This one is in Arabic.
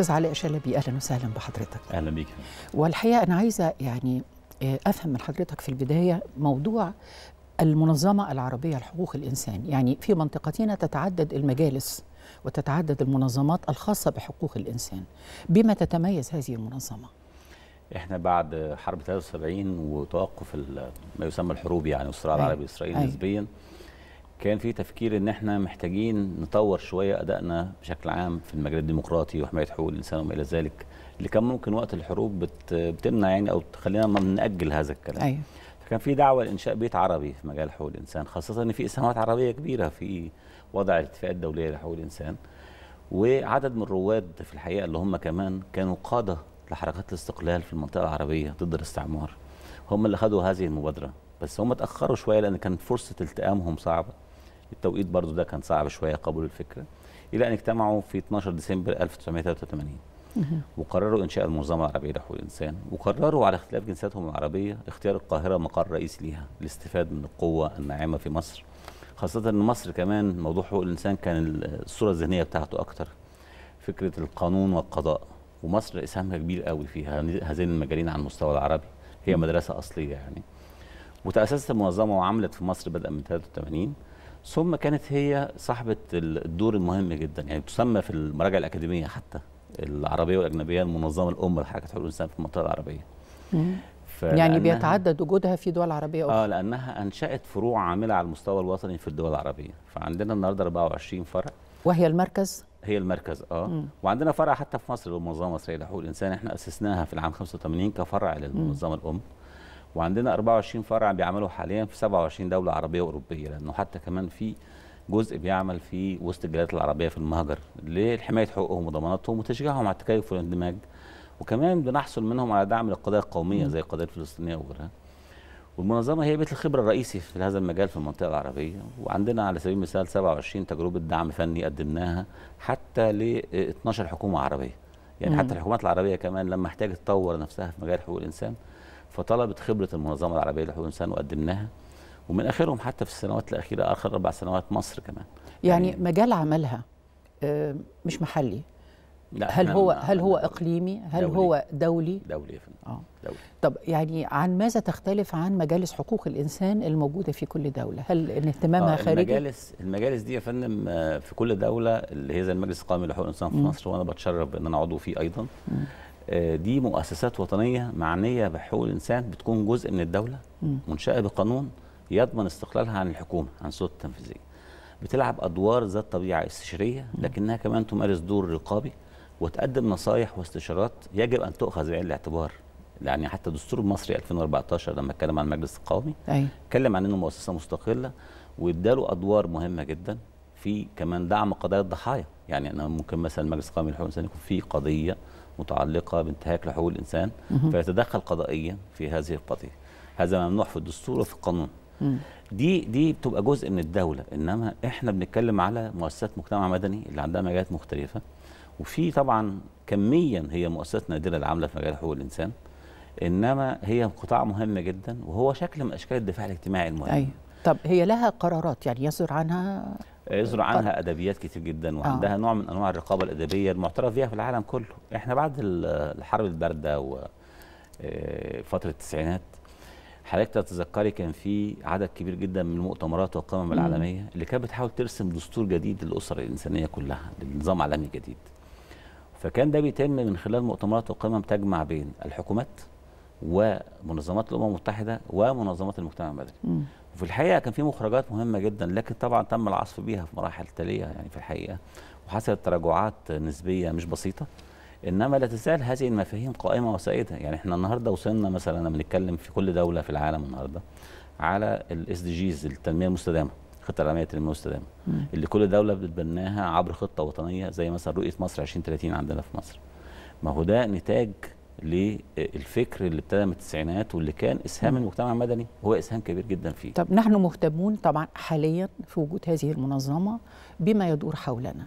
استاذ علي شلبي اهلا وسهلا بحضرتك اهلا بيك والحقيقه انا عايزه يعني آه، افهم من حضرتك في البدايه موضوع المنظمه العربيه لحقوق الانسان يعني في منطقتنا تتعدد المجالس وتتعدد المنظمات الخاصه بحقوق الانسان بما تتميز هذه المنظمه احنا بعد حرب 73 وتوقف ما يسمى الحروب يعني الصراع العربي الاسرائيلي نسبيا كان في تفكير ان احنا محتاجين نطور شويه ادائنا بشكل عام في المجال الديمقراطي وحمايه حقوق الانسان وما الى ذلك اللي كان ممكن وقت الحروب بت... بتمنع يعني او تخلينا ما ناجل هذا الكلام أيوة. فكان في دعوه لانشاء بيت عربي في مجال حقوق الانسان خاصه ان في اسهامات عربيه كبيره في وضع الاتفاقات الدوليه لحقوق الانسان وعدد من الرواد في الحقيقه اللي هم كمان كانوا قاده لحركات الاستقلال في المنطقه العربيه ضد الاستعمار هم اللي خدوا هذه المبادره بس هم اتاخروا شويه لان كانت فرصه التئامهم صعبه التوقيت برضو ده كان صعب شوية قبول الفكرة إلى أن اجتمعوا في 12 ديسمبر 1983 وقرروا إنشاء المنظمة العربية لحقوق الإنسان وقرروا على اختلاف جنساتهم العربية اختيار القاهرة مقر رئيسي ليها للاستفادة من القوة الناعمة في مصر خاصة أن مصر كمان موضوع حقوق الإنسان كان الصورة الذهنية بتاعته أكتر فكرة القانون والقضاء ومصر اسهامها كبير قوي في هذين المجالين على المستوى العربي هي مدرسة أصلية يعني وتأسست المنظمة وعملت في مصر بدءا من 83 ثم كانت هي صاحبه الدور المهم جدا يعني تسمى في المراجع الاكاديميه حتى العربيه والاجنبيه المنظمه الام لحركه حقوق الانسان في المنطقه العربيه يعني بيتعدد وجودها في دول عربيه اخرى اه لانها انشات فروع عامله على المستوى الوطني في الدول العربيه فعندنا النهارده 24 فرع وهي المركز هي المركز اه مم. وعندنا فرع حتى في مصر للمنظمه المصرية لحقوق الانسان احنا اسسناها في العام 85 كفرع للمنظمه الام وعندنا 24 فرع بيعملوا حاليا في 27 دوله عربيه واوروبيه لانه حتى كمان في جزء بيعمل في وسط الجاليات العربيه في المهجر لحمايه حقوقهم وضماناتهم وتشجيعهم على التكيف والاندماج وكمان بنحصل منهم على دعم للقضايا القوميه زي القضيه الفلسطينيه وغيرها والمنظمه هي بيت الخبره الرئيسي في هذا المجال في المنطقه العربيه وعندنا على سبيل المثال 27 تجربه دعم فني قدمناها حتى ل 12 حكومه عربيه يعني مم. حتى الحكومات العربيه كمان لما احتاجت تطور نفسها في مجال حقوق الانسان فطلبت خبره المنظمه العربيه لحقوق الانسان وقدمناها ومن اخرهم حتى في السنوات الاخيره اخر اربع سنوات مصر كمان يعني, يعني مجال عملها آه، مش محلي لا هل هو هل هو اقليمي هل دولي هو دولي دولي اه دولي طب يعني عن ماذا تختلف عن مجالس حقوق الانسان الموجوده في كل دوله هل ان اهتمامها آه خارجي المجالس المجالس دي يا فندم آه، في كل دوله اللي هي زي المجلس القومي لحقوق الانسان في م. مصر وانا بتشرف بان انا عضو فيه ايضا م. آه، دي مؤسسات وطنيه معنيه بحقوق الانسان بتكون جزء من الدوله منشاه بقانون يضمن استقلالها عن الحكومه عن السلطه التنفيذيه بتلعب ادوار ذات طبيعه استشاريه لكنها كمان تمارس دور رقابي وتقدم نصايح واستشارات يجب ان تؤخذ بعين الاعتبار يعني حتى الدستور المصري 2014 لما اتكلم عن المجلس القومي أيوة. اتكلم عن انه مؤسسه مستقله واداله ادوار مهمه جدا في كمان دعم قضايا الضحايا يعني انا ممكن مثلا مجلس قومي لحقوق الانسان يكون في قضيه متعلقه بانتهاك لحقوق الانسان فيتدخل قضائيا في هذه القضيه هذا ممنوع في الدستور وفي القانون دي دي بتبقى جزء من الدوله انما احنا بنتكلم على مؤسسات مجتمع مدني اللي عندها مجالات مختلفه وفي طبعا كميا هي مؤسسات نادره العامله في مجال حقوق الانسان انما هي قطاع مهم جدا وهو شكل من اشكال الدفاع الاجتماعي المهم أيوة. طب هي لها قرارات يعني يصدر عنها يصدر عنها ادبيات كتير جدا وعندها آه. نوع من انواع الرقابه الادبيه المعترف بها في العالم كله احنا بعد الحرب البارده وفتره آه، التسعينات حضرتك تتذكري كان في عدد كبير جدا من المؤتمرات والقمم العالميه اللي كانت بتحاول ترسم دستور جديد للاسر الانسانيه كلها لنظام عالمي جديد فكان ده بيتم من خلال مؤتمرات وقمم تجمع بين الحكومات ومنظمات الامم المتحده ومنظمات المجتمع المدني. وفي الحقيقه كان في مخرجات مهمه جدا لكن طبعا تم العصف بيها في مراحل تاليه يعني في الحقيقه وحصلت تراجعات نسبيه مش بسيطه انما لا تزال هذه المفاهيم قائمه وسائده يعني احنا النهارده وصلنا مثلا بنتكلم في كل دوله في العالم النهارده على الاس دي جيز التنميه المستدامه الخطه العالميه للتنميه المستدامه اللي كل دوله بتتبناها عبر خطه وطنيه زي مثلا رؤيه مصر 2030 عندنا في مصر ما هو ده نتاج للفكر اللي ابتدى من التسعينات واللي كان اسهام المجتمع المدني هو اسهام كبير جدا فيه. طب نحن مهتمون طبعا حاليا في وجود هذه المنظمه بما يدور حولنا.